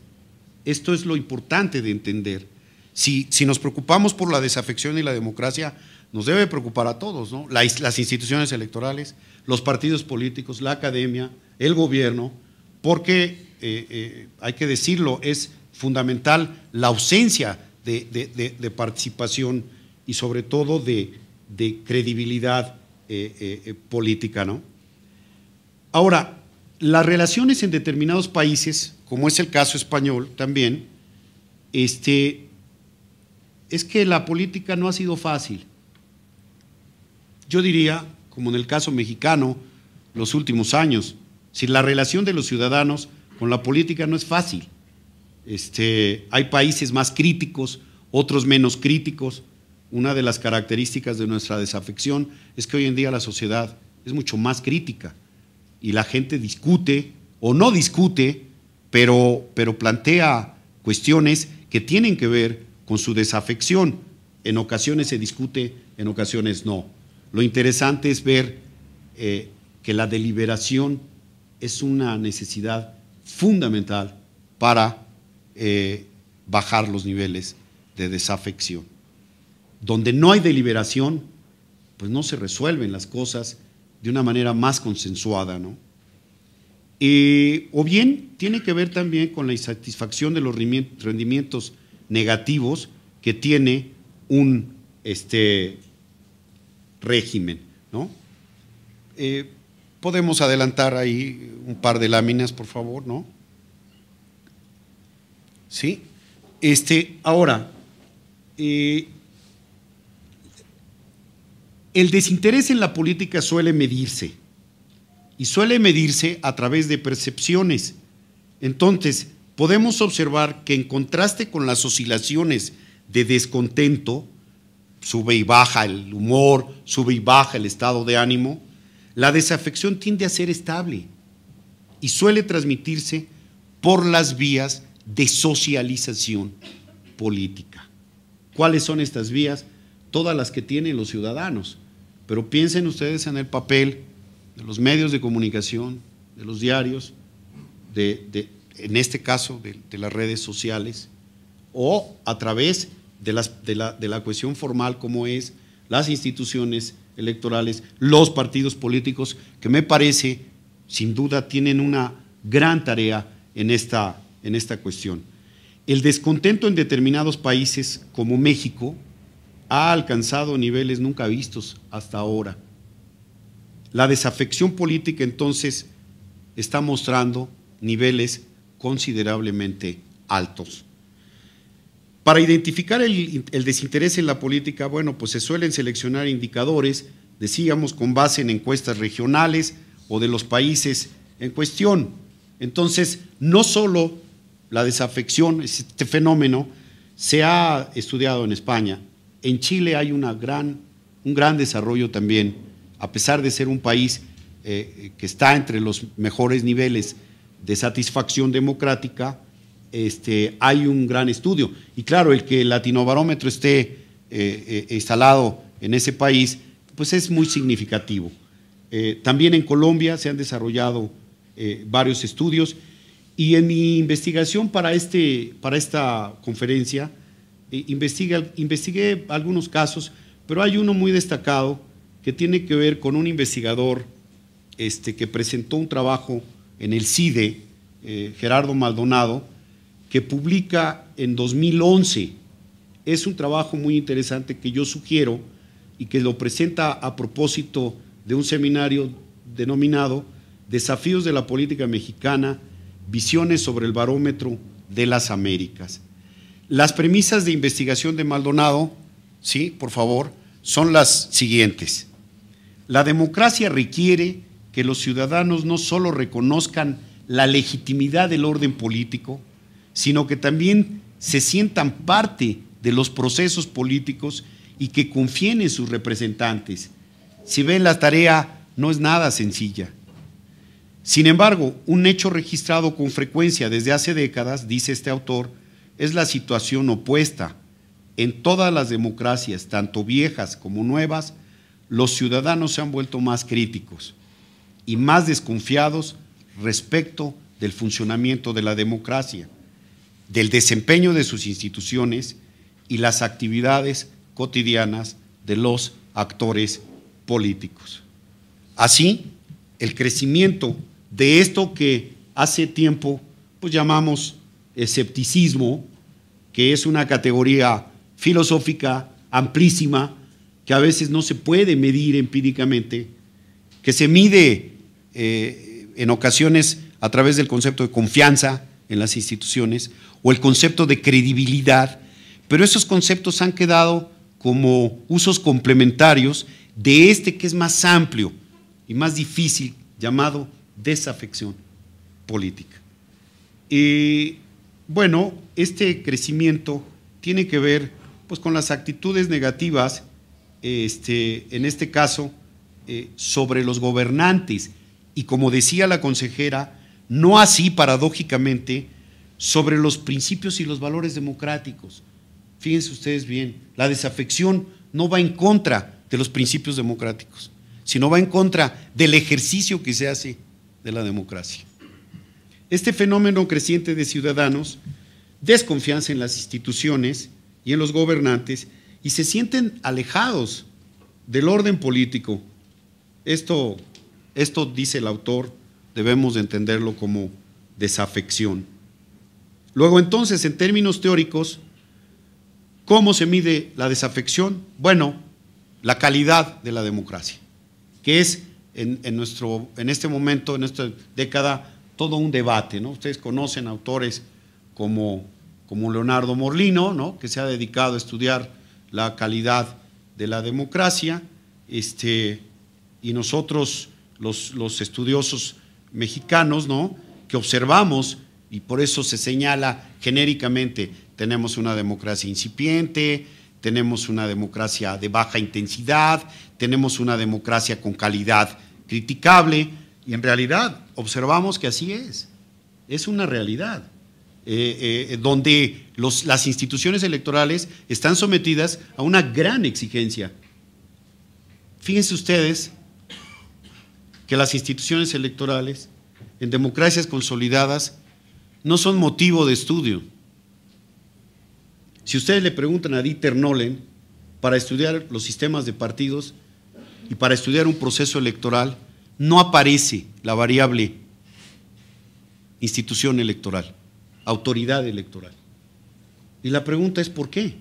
Esto es lo importante de entender. Si, si nos preocupamos por la desafección y la democracia, nos debe preocupar a todos, ¿no? Las, instituciones electorales, los partidos políticos, la academia, el gobierno, porque, eh, eh, hay que decirlo, es fundamental la ausencia de, participación y sobre todo de, credibilidad eh, eh, eh, política. ¿no? Ahora, las relaciones en determinados países, como es el caso español también, este, es que la política no ha sido fácil. Yo diría, como en el caso mexicano, los últimos años, si la relación de los ciudadanos con la política no es fácil. Este, hay países más críticos, otros menos críticos. Una de las características de nuestra desafección es que hoy en día la sociedad es mucho más crítica y la gente discute o no discute, pero, plantea cuestiones que tienen que ver con su desafección. En ocasiones se discute, en ocasiones no. Lo interesante es ver eh, que la deliberación es una necesidad fundamental para eh, bajar los niveles de desafección. Donde no hay deliberación, pues no se resuelven las cosas de una manera más consensuada, ¿no? o bien tiene que ver también con la insatisfacción de los rendimientos negativos que tiene un este, régimen. ¿no? Eh, podemos adelantar ahí un par de láminas, por favor, ¿no? ¿sí? Este, ahora, eh, el desinterés en la política suele medirse y suele medirse a través de percepciones. Entonces, podemos observar que en contraste con las oscilaciones de descontento, sube y baja el humor, sube y baja el estado de ánimo, la desafección tiende a ser estable y suele transmitirse por las vías de socialización política. ¿Cuáles son estas vías? Todas las que tienen los ciudadanos. Pero piensen ustedes en el papel de los medios de comunicación, de los diarios, de, en este caso de, las redes sociales, o a través de, de la cuestión formal como es las instituciones electorales, los partidos políticos, que me parece, sin duda, tienen una gran tarea en esta en esta cuestión. El descontento en determinados países, como México, ha alcanzado niveles nunca vistos hasta ahora. La desafección política entonces está mostrando niveles considerablemente altos. Para identificar el, desinterés en la política, bueno, pues se suelen seleccionar indicadores, decíamos, con base en encuestas regionales o de los países en cuestión. Entonces, no solo la desafección, este fenómeno, se ha estudiado en España. En Chile hay una gran, un gran desarrollo también, a pesar de ser un país eh, que está entre los mejores niveles de satisfacción democrática, este, hay un gran estudio. Y claro, el que el latinobarómetro esté eh, eh, instalado en ese país, pues es muy significativo. también en Colombia se han desarrollado varios estudios y en mi investigación para, este, para esta conferencia, eh, investigué, algunos casos, pero hay uno muy destacado que tiene que ver con un investigador este, que presentó un trabajo en el CIDE, eh, Gerardo Maldonado, que publica en 2011. Es un trabajo muy interesante que yo sugiero y que lo presenta a propósito de un seminario denominado Desafíos de la Política Mexicana Visiones sobre el barómetro de las Américas. Las premisas de investigación de Maldonado, sí, por favor, son las siguientes. La democracia requiere que los ciudadanos no solo reconozcan la legitimidad del orden político, sino que también se sientan parte de los procesos políticos y que confíen en sus representantes. Si ven la tarea, no es nada sencilla. Sin embargo, un hecho registrado con frecuencia desde hace décadas, dice este autor, es la situación opuesta. En todas las democracias, tanto viejas como nuevas, los ciudadanos se han vuelto más críticos y más desconfiados respecto del funcionamiento de la democracia, del desempeño de sus instituciones y las actividades cotidianas de los actores políticos. Así, el crecimiento de esto que hace tiempo pues llamamos escepticismo, que es una categoría filosófica amplísima que a veces no se puede medir empíricamente, que se mide eh, en ocasiones a través del concepto de confianza en las instituciones o el concepto de credibilidad, pero esos conceptos han quedado como usos complementarios de este que es más amplio y más difícil, llamado desafección política. y bueno, este crecimiento tiene que ver pues, con las actitudes negativas, este, en este caso, eh, sobre los gobernantes y, como decía la consejera, no así paradójicamente sobre los principios y los valores democráticos. Fíjense ustedes bien, la desafección no va en contra de los principios democráticos, sino va en contra del ejercicio que se hace de la democracia. Este fenómeno creciente de ciudadanos, desconfianza en las instituciones y en los gobernantes, y se sienten alejados del orden político. Esto, esto dice el autor, debemos entenderlo como desafección. Luego entonces, en términos teóricos, ¿cómo se mide la desafección? Bueno, la calidad de la democracia, que es en, nuestro, en este momento, en esta década, todo un debate. ¿no? Ustedes conocen autores como, como Leonardo Morlino, ¿no? que se ha dedicado a estudiar la calidad de la democracia, este, y nosotros, los, los estudiosos mexicanos, ¿no? que observamos, y por eso se señala genéricamente, tenemos una democracia incipiente, tenemos una democracia de baja intensidad, tenemos una democracia con calidad criticable, y en realidad observamos que así es, es una realidad, eh, eh, donde las instituciones electorales están sometidas a una gran exigencia. Fíjense ustedes que las instituciones electorales en democracias consolidadas no son motivo de estudio si ustedes le preguntan a Dieter Nolen para estudiar los sistemas de partidos y para estudiar un proceso electoral, no aparece la variable institución electoral, autoridad electoral. Y la pregunta es ¿por qué?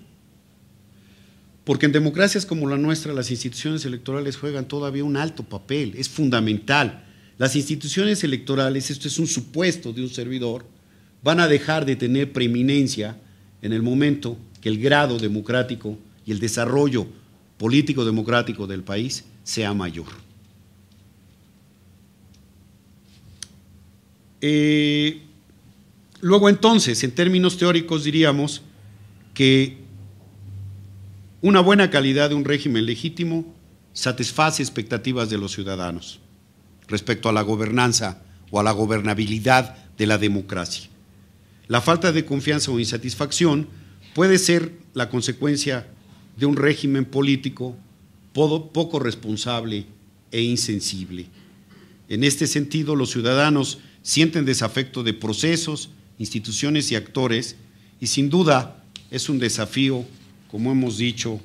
Porque en democracias como la nuestra las instituciones electorales juegan todavía un alto papel, es fundamental. Las instituciones electorales, esto es un supuesto de un servidor, van a dejar de tener preeminencia en el momento que el grado democrático y el desarrollo político democrático del país sea mayor. Eh, luego entonces, en términos teóricos, diríamos que una buena calidad de un régimen legítimo satisface expectativas de los ciudadanos respecto a la gobernanza o a la gobernabilidad de la democracia. La falta de confianza o insatisfacción puede ser la consecuencia de un régimen político poco responsable e insensible. En este sentido, los ciudadanos sienten desafecto de procesos, instituciones y actores y sin duda es un desafío, como hemos dicho,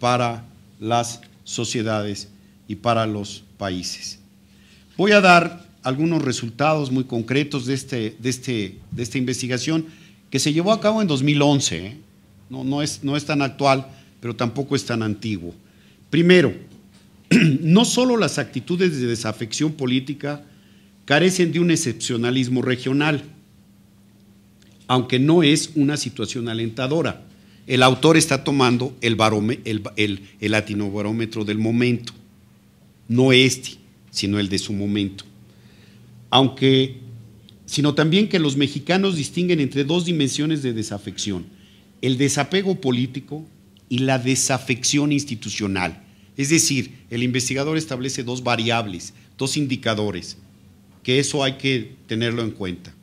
para las sociedades y para los países. Voy a dar algunos resultados muy concretos de, este, de, este, de esta investigación que se llevó a cabo en 2011. ¿eh? No, no, es, no es tan actual, pero tampoco es tan antiguo. Primero, no solo las actitudes de desafección política carecen de un excepcionalismo regional, aunque no es una situación alentadora. El autor está tomando el, el, el, el latinobarómetro del momento, no este, sino el de su momento aunque, sino también que los mexicanos distinguen entre dos dimensiones de desafección, el desapego político y la desafección institucional. Es decir, el investigador establece dos variables, dos indicadores, que eso hay que tenerlo en cuenta.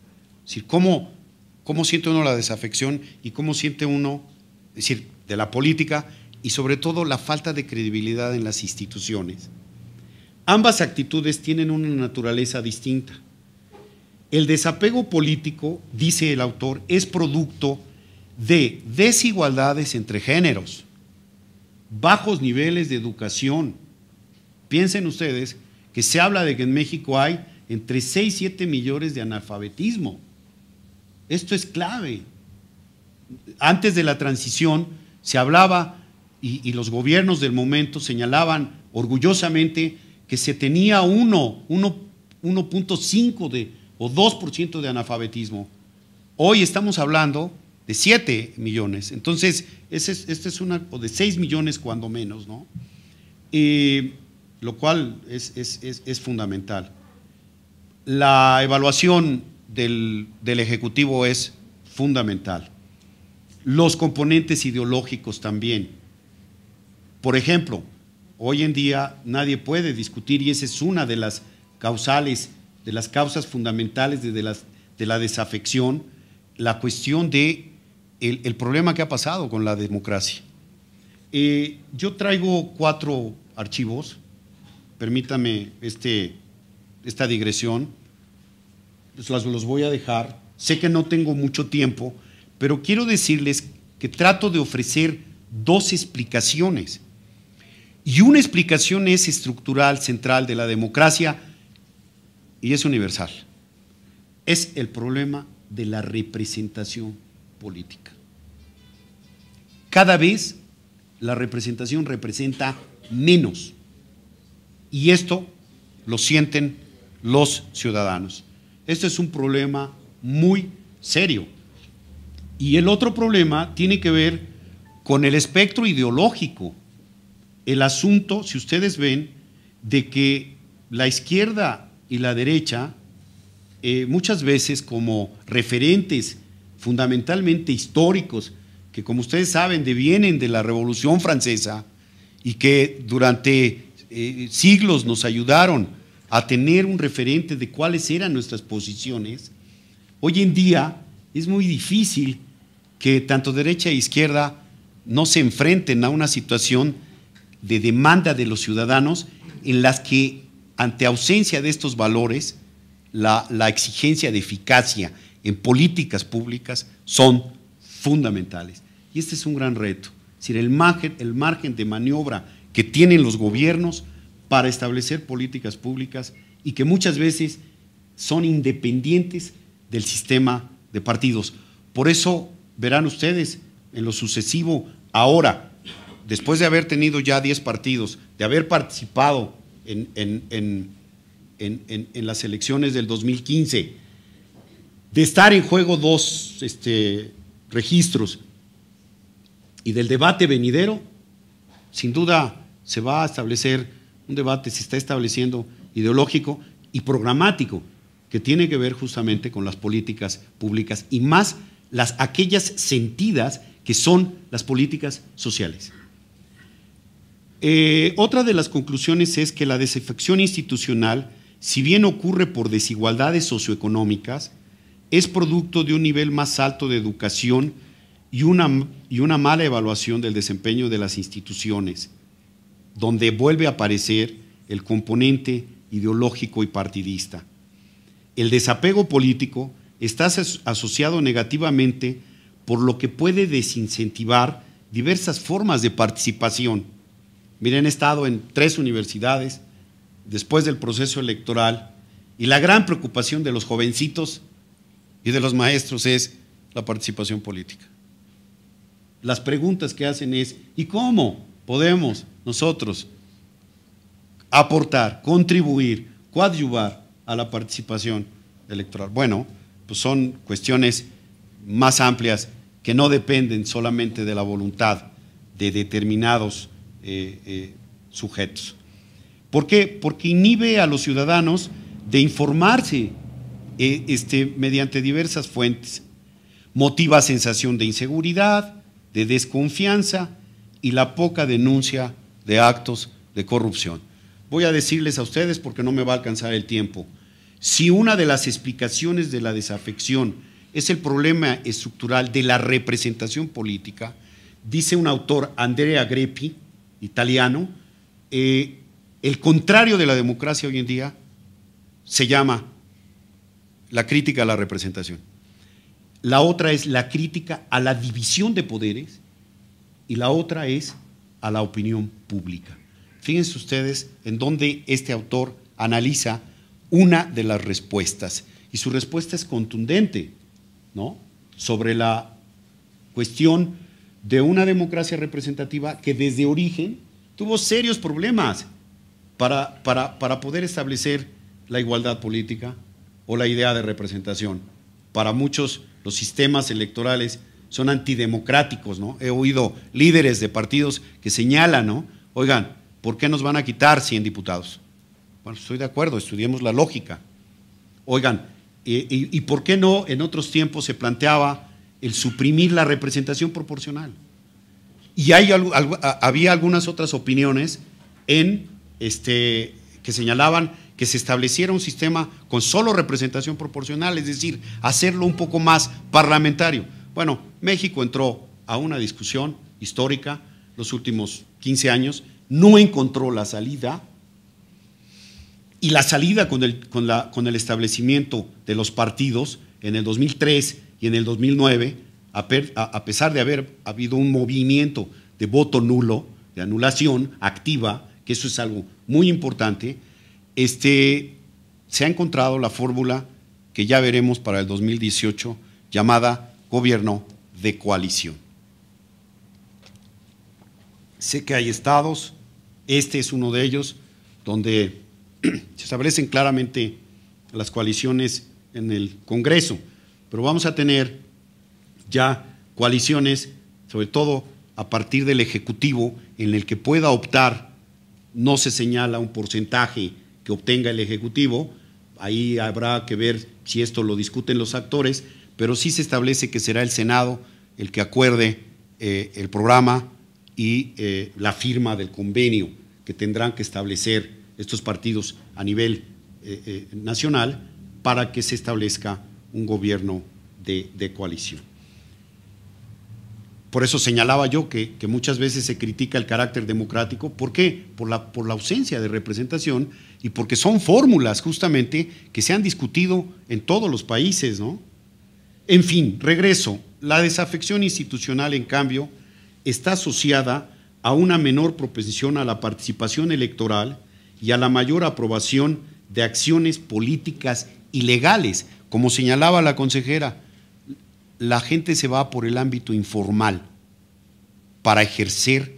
Es decir, ¿cómo, cómo siente uno la desafección y cómo siente uno, decir, de la política y sobre todo la falta de credibilidad en las instituciones? Ambas actitudes tienen una naturaleza distinta. El desapego político, dice el autor, es producto de desigualdades entre géneros, bajos niveles de educación. Piensen ustedes que se habla de que en México hay entre 6 y 7 millones de analfabetismo. Esto es clave. Antes de la transición se hablaba y, y los gobiernos del momento señalaban orgullosamente que se tenía 1, 1.5 de, o 2% de analfabetismo. Hoy estamos hablando de 7 millones. Entonces, este es una, o de 6 millones cuando menos, ¿no? Eh, lo cual es, fundamental. La evaluación del Ejecutivo es fundamental. Los componentes ideológicos también. Por ejemplo, Hoy en día nadie puede discutir y esa es una de las causales, de las causas fundamentales de, la desafección, la cuestión de el, problema que ha pasado con la democracia. Eh, yo traigo cuatro archivos, permítame este, esta digresión, pues los voy a dejar. Sé que no tengo mucho tiempo, pero quiero decirles que trato de ofrecer dos explicaciones y una explicación es estructural, central de la democracia y es universal. Es el problema de la representación política. Cada vez la representación representa menos. Y esto lo sienten los ciudadanos. Este es un problema muy serio. Y el otro problema tiene que ver con el espectro ideológico el asunto, si ustedes ven, de que la izquierda y la derecha, eh, muchas veces como referentes fundamentalmente históricos, que como ustedes saben, devienen de la Revolución Francesa y que durante eh, siglos nos ayudaron a tener un referente de cuáles eran nuestras posiciones, hoy en día es muy difícil que tanto derecha e izquierda no se enfrenten a una situación de demanda de los ciudadanos en las que, ante ausencia de estos valores, la, exigencia de eficacia en políticas públicas son fundamentales. Y este es un gran reto. Es decir, el margen de maniobra que tienen los gobiernos para establecer políticas públicas y que muchas veces son independientes del sistema de partidos. Por eso verán ustedes en lo sucesivo ahora después de haber tenido ya 10 partidos, de haber participado en, las elecciones del 2015, de estar en juego dos este, registros y del debate venidero, sin duda se va a establecer un debate, se está estableciendo ideológico y programático, que tiene que ver justamente con las políticas públicas y más las aquellas sentidas que son las políticas sociales. Eh, otra de las conclusiones es que la desafección institucional, si bien ocurre por desigualdades socioeconómicas, es producto de un nivel más alto de educación y una, mala evaluación del desempeño de las instituciones, donde vuelve a aparecer el componente ideológico y partidista. El desapego político está asociado negativamente por lo que puede desincentivar diversas formas de participación Miren, he estado en tres universidades después del proceso electoral y la gran preocupación de los jovencitos y de los maestros es la participación política. Las preguntas que hacen es, ¿y cómo podemos nosotros aportar, contribuir, coadyuvar a la participación electoral? Bueno, pues son cuestiones más amplias que no dependen solamente de la voluntad de determinados eh, eh, sujetos. ¿Por qué? Porque inhibe a los ciudadanos de informarse eh, este, mediante diversas fuentes. Motiva sensación de inseguridad, de desconfianza y la poca denuncia de actos de corrupción. Voy a decirles a ustedes porque no me va a alcanzar el tiempo. Si una de las explicaciones de la desafección es el problema estructural de la representación política, dice un autor, Andrea Greppi, italiano, eh, el contrario de la democracia hoy en día se llama la crítica a la representación. La otra es la crítica a la división de poderes y la otra es a la opinión pública. Fíjense ustedes en dónde este autor analiza una de las respuestas y su respuesta es contundente, ¿no? Sobre la cuestión de una democracia representativa que desde origen tuvo serios problemas para, poder establecer la igualdad política o la idea de representación. Para muchos los sistemas electorales son antidemocráticos, ¿no? He oído líderes de partidos que señalan, ¿no? Oigan, ¿por qué nos van a quitar 100 diputados? Bueno, estoy de acuerdo, estudiemos la lógica. Oigan, y por qué no en otros tiempos se planteaba el suprimir la representación proporcional. Y hay, algo, había algunas otras opiniones en, este, que señalaban que se estableciera un sistema con solo representación proporcional, es decir, hacerlo un poco más parlamentario. Bueno, México entró a una discusión histórica los últimos 15 años, no encontró la salida y la salida con con con el establecimiento de los partidos en el 2003 y en el 2009, a, pesar de haber habido un movimiento de voto nulo, de anulación activa, que eso es algo muy importante, este, se ha encontrado la fórmula que ya veremos para el 2018 llamada gobierno de coalición. Sé que hay estados, este es uno de ellos, donde se establecen claramente las coaliciones en el Congreso pero vamos a tener ya coaliciones, sobre todo a partir del Ejecutivo, en el que pueda optar, no se señala un porcentaje que obtenga el Ejecutivo, ahí habrá que ver si esto lo discuten los actores, pero sí se establece que será el Senado el que acuerde eh, el programa y eh, la firma del convenio que tendrán que establecer estos partidos a nivel eh, nacional para que se establezca un gobierno de, coalición. Por eso señalaba yo que, que, muchas veces se critica el carácter democrático. ¿Por qué? Por la, por la ausencia de representación y porque son fórmulas justamente que se han discutido en todos los países, ¿no? En fin, regreso. La desafección institucional, en cambio, está asociada a una menor propensión a la participación electoral y a la mayor aprobación de acciones políticas ilegales. Como señalaba la consejera, la gente se va por el ámbito informal para ejercer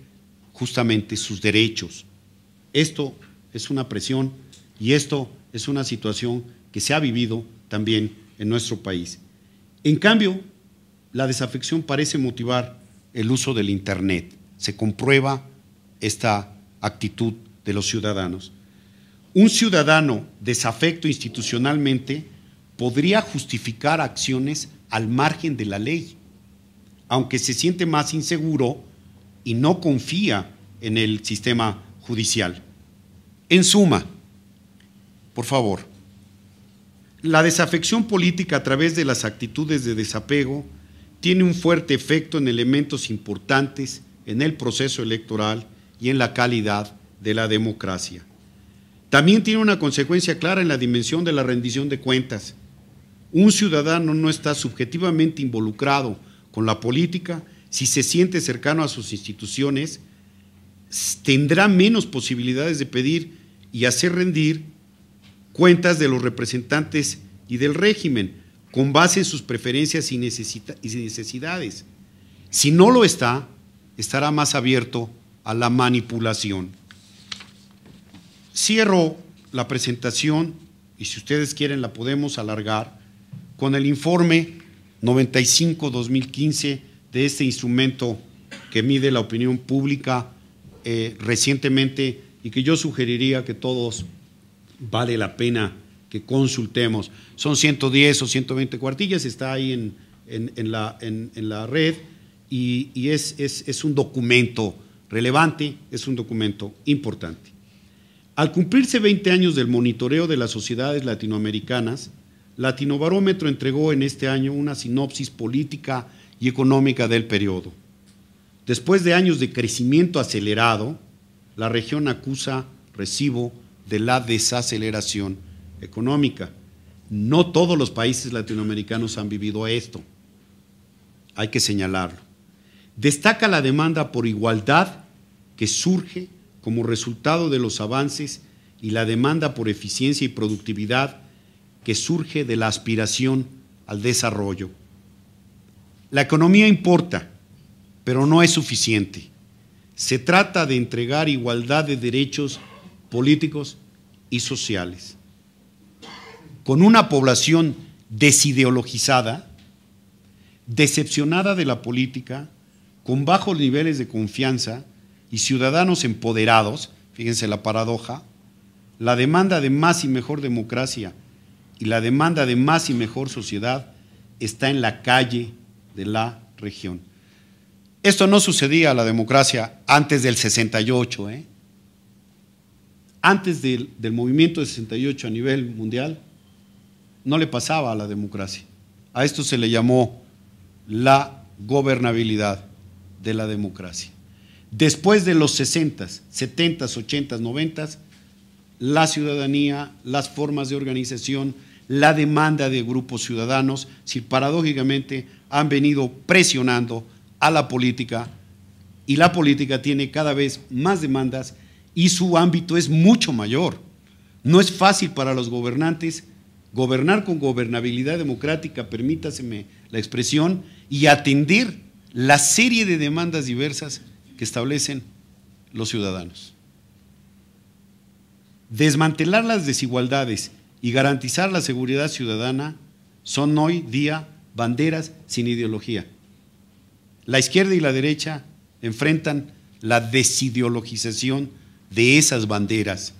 justamente sus derechos. Esto es una presión y esto es una situación que se ha vivido también en nuestro país. En cambio, la desafección parece motivar el uso del Internet. Se comprueba esta actitud de los ciudadanos. Un ciudadano desafecto institucionalmente podría justificar acciones al margen de la ley, aunque se siente más inseguro y no confía en el sistema judicial. En suma, por favor, la desafección política a través de las actitudes de desapego tiene un fuerte efecto en elementos importantes en el proceso electoral y en la calidad de la democracia. También tiene una consecuencia clara en la dimensión de la rendición de cuentas, un ciudadano no está subjetivamente involucrado con la política si se siente cercano a sus instituciones, tendrá menos posibilidades de pedir y hacer rendir cuentas de los representantes y del régimen con base en sus preferencias y, necesidades. Si no lo está, estará más abierto a la manipulación. Cierro la presentación y si ustedes quieren la podemos alargar con el informe 95-2015 de este instrumento que mide la opinión pública eh, recientemente y que yo sugeriría que todos vale la pena que consultemos. Son 110 o 120 cuartillas, está ahí en, la, red y, es, es un documento relevante, es un documento importante. Al cumplirse 20 años del monitoreo de las sociedades latinoamericanas, Latinobarómetro entregó en este año una sinopsis política y económica del periodo. Después de años de crecimiento acelerado, la región acusa recibo de la desaceleración económica. No todos los países latinoamericanos han vivido esto, hay que señalarlo. Destaca la demanda por igualdad que surge como resultado de los avances y la demanda por eficiencia y productividad que surge de la aspiración al desarrollo. La economía importa, pero no es suficiente. Se trata de entregar igualdad de derechos políticos y sociales. Con una población desideologizada, decepcionada de la política, con bajos niveles de confianza y ciudadanos empoderados, fíjense la paradoja, la demanda de más y mejor democracia y la demanda de más y mejor sociedad está en la calle de la región. Esto no sucedía a la democracia antes del 68. ¿eh? Antes del, movimiento de 68 a nivel mundial, no le pasaba a la democracia. A esto se le llamó la gobernabilidad de la democracia. Después de los 60, 70, 80, 90, la ciudadanía, las formas de organización, la demanda de grupos ciudadanos, si paradójicamente han venido presionando a la política y la política tiene cada vez más demandas y su ámbito es mucho mayor. No es fácil para los gobernantes gobernar con gobernabilidad democrática, permítaseme la expresión, y atender la serie de demandas diversas que establecen los ciudadanos. Desmantelar las desigualdades y garantizar la seguridad ciudadana son hoy día banderas sin ideología. La izquierda y la derecha enfrentan la desideologización de esas banderas.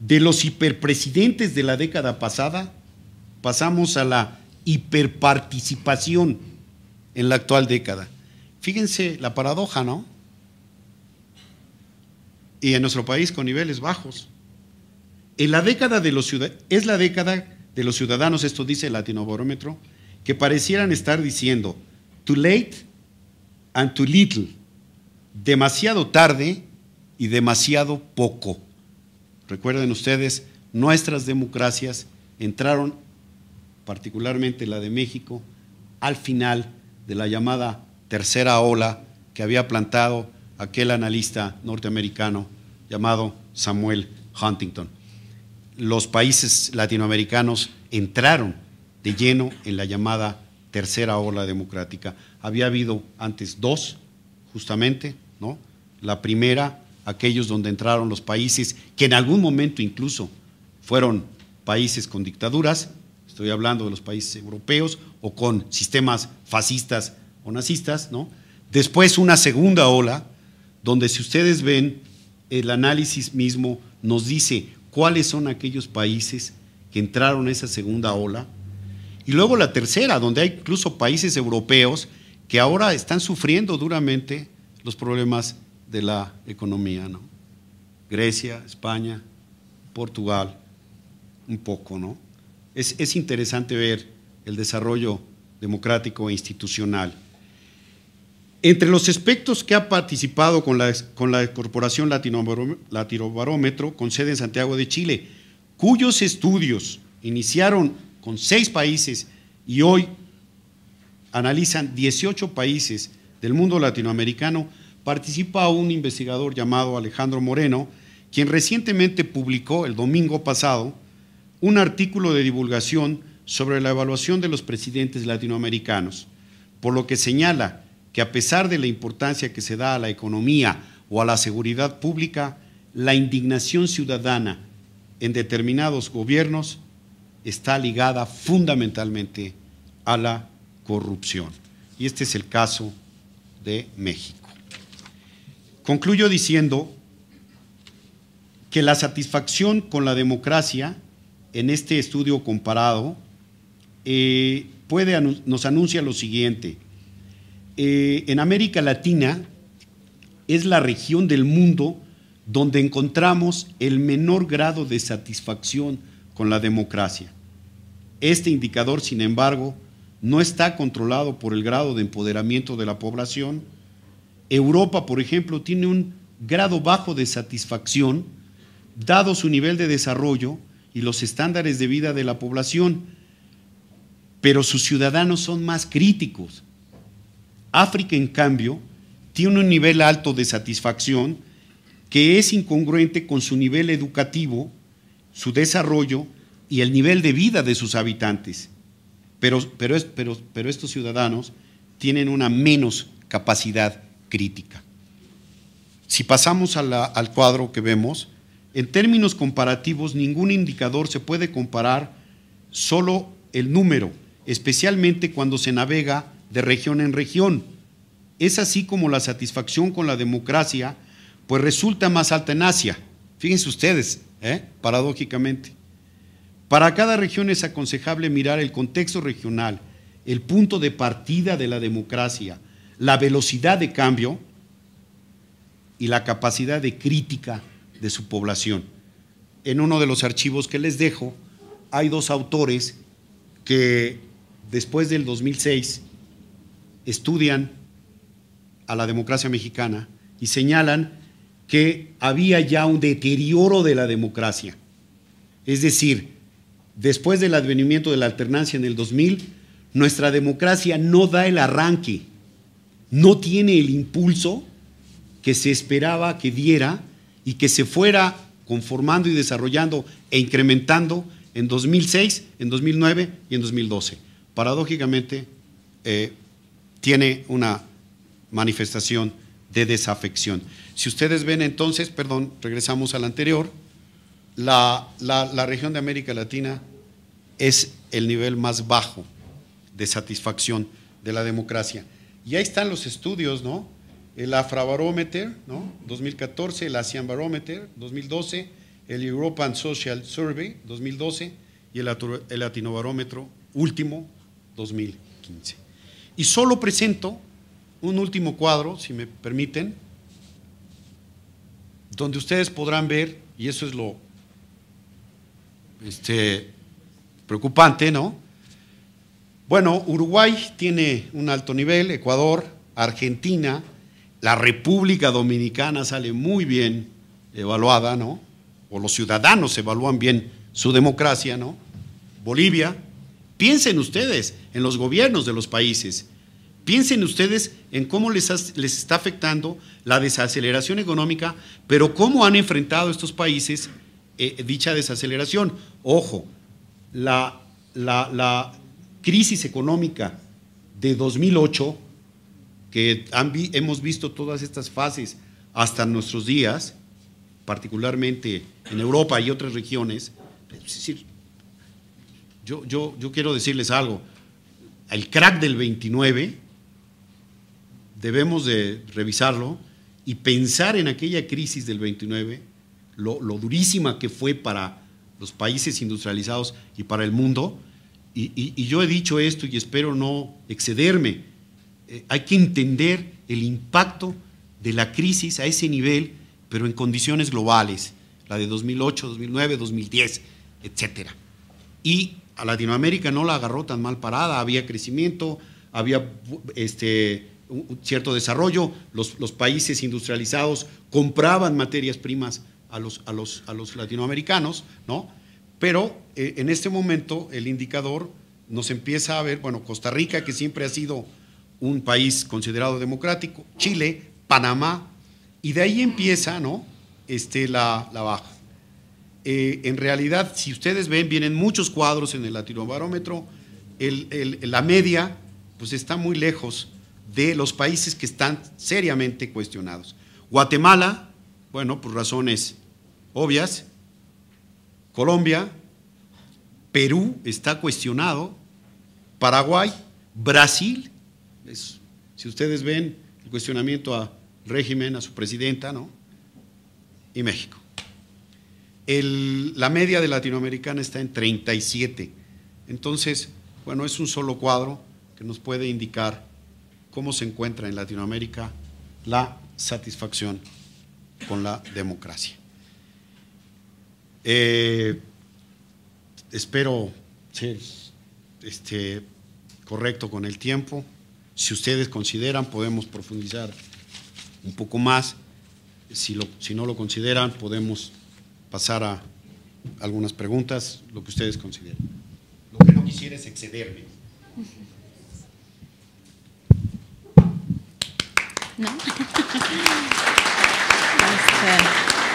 De los hiperpresidentes de la década pasada, pasamos a la hiperparticipación en la actual década. Fíjense la paradoja, ¿no? Y en nuestro país con niveles bajos es la década de los ciudadanos, esto dice el Latinobarómetro, que parecieran estar diciendo too late and too little, demasiado tarde y demasiado poco. Recuerden ustedes, nuestras democracias entraron, particularmente la de México, al final de la llamada tercera ola que había plantado aquel analista norteamericano llamado Samuel Huntington los países latinoamericanos entraron de lleno en la llamada tercera ola democrática. Había habido antes dos, justamente, ¿no? La primera, aquellos donde entraron los países que en algún momento incluso fueron países con dictaduras, estoy hablando de los países europeos o con sistemas fascistas o nazistas, ¿no? Después una segunda ola donde si ustedes ven el análisis mismo nos dice cuáles son aquellos países que entraron a esa segunda ola. Y luego la tercera, donde hay incluso países europeos que ahora están sufriendo duramente los problemas de la economía, Grecia, España, Portugal, un poco, ¿no? Es, es interesante ver el desarrollo democrático e institucional. Entre los aspectos que ha participado con la, con la Corporación Latinobarómetro con sede en Santiago de Chile, cuyos estudios iniciaron con seis países y hoy analizan 18 países del mundo latinoamericano, participa un investigador llamado Alejandro Moreno, quien recientemente publicó el domingo pasado un artículo de divulgación sobre la evaluación de los presidentes latinoamericanos, por lo que señala que a pesar de la importancia que se da a la economía o a la seguridad pública, la indignación ciudadana en determinados gobiernos está ligada fundamentalmente a la corrupción. Y este es el caso de México. Concluyo diciendo que la satisfacción con la democracia en este estudio comparado eh, nos anuncia lo siguiente, eh, en América Latina es la región del mundo donde encontramos el menor grado de satisfacción con la democracia. Este indicador, sin embargo, no está controlado por el grado de empoderamiento de la población. Europa, por ejemplo, tiene un grado bajo de satisfacción, dado su nivel de desarrollo y los estándares de vida de la población, pero sus ciudadanos son más críticos África, en cambio, tiene un nivel alto de satisfacción que es incongruente con su nivel educativo, su desarrollo y el nivel de vida de sus habitantes. Pero, pero, estos ciudadanos tienen una menos capacidad crítica. Si pasamos al cuadro que vemos, en términos comparativos, ningún indicador se puede comparar solo el número, especialmente cuando se navega de región en región. Es así como la satisfacción con la democracia pues resulta más alta en Asia. Fíjense ustedes, ¿eh? paradójicamente. Para cada región es aconsejable mirar el contexto regional, el punto de partida de la democracia, la velocidad de cambio y la capacidad de crítica de su población. En uno de los archivos que les dejo hay dos autores que después del 2006 estudian a la democracia mexicana y señalan que había ya un deterioro de la democracia. Es decir, después del advenimiento de la alternancia en el 2000, nuestra democracia no da el arranque, no tiene el impulso que se esperaba que diera y que se fuera conformando y desarrollando e incrementando en 2006, en 2009 y en 2012. Paradójicamente, eh, tiene una manifestación de desafección. Si ustedes ven entonces, perdón, regresamos al anterior, la, la, región de América Latina es el nivel más bajo de satisfacción de la democracia. Y ahí están los estudios, ¿no? El Afrabarómetro, ¿no? 2014, el Asian Barometer, 2012, el European Social Survey, 2012, y el, el Latino último, 2015. Y solo presento un último cuadro, si me permiten, donde ustedes podrán ver, y eso es lo este, preocupante, ¿no? Bueno, Uruguay tiene un alto nivel, Ecuador, Argentina, la República Dominicana sale muy bien evaluada, ¿no? O los ciudadanos evalúan bien su democracia, ¿no? Bolivia, Piensen ustedes en los gobiernos de los países. Piensen ustedes en cómo les, está afectando la desaceleración económica, pero cómo han enfrentado estos países eh, dicha desaceleración. Ojo, la, crisis económica de 2008, que hemos visto todas estas fases hasta nuestros días, particularmente en Europa y otras regiones, es decir, yo, quiero decirles algo. El crack del 29 debemos de revisarlo y pensar en aquella crisis del 29, lo, durísima que fue para los países industrializados y para el mundo. Y, yo he dicho esto y espero no excederme. Eh, hay que entender el impacto de la crisis a ese nivel, pero en condiciones globales, la de 2008, 2009, 2010, etcétera. Y a Latinoamérica no la agarró tan mal parada, había crecimiento, había este, cierto desarrollo, los, los, países industrializados compraban materias primas a los, a los, a los latinoamericanos, ¿no? Pero eh, en este momento el indicador nos empieza a ver, bueno, Costa Rica, que siempre ha sido un país considerado democrático, Chile, Panamá, y de ahí empieza, ¿no? Este, la, la baja. Eh, en realidad, si ustedes ven, vienen muchos cuadros en el latinobarómetro, Barómetro. la media pues está muy lejos de los países que están seriamente cuestionados. Guatemala, bueno, por razones obvias, Colombia, Perú está cuestionado, Paraguay, Brasil, si ustedes ven el cuestionamiento a régimen, a su presidenta, ¿no? Y México la media de latinoamericana está en 37. Entonces, bueno, es un solo cuadro que nos puede indicar cómo se encuentra en Latinoamérica la satisfacción con la democracia. Eh, espero ser este, correcto con el tiempo. Si ustedes consideran, podemos profundizar un poco más. si no lo consideran, podemos pasar a algunas preguntas, lo que ustedes consideren. Lo que no quisiera es excederme. Este,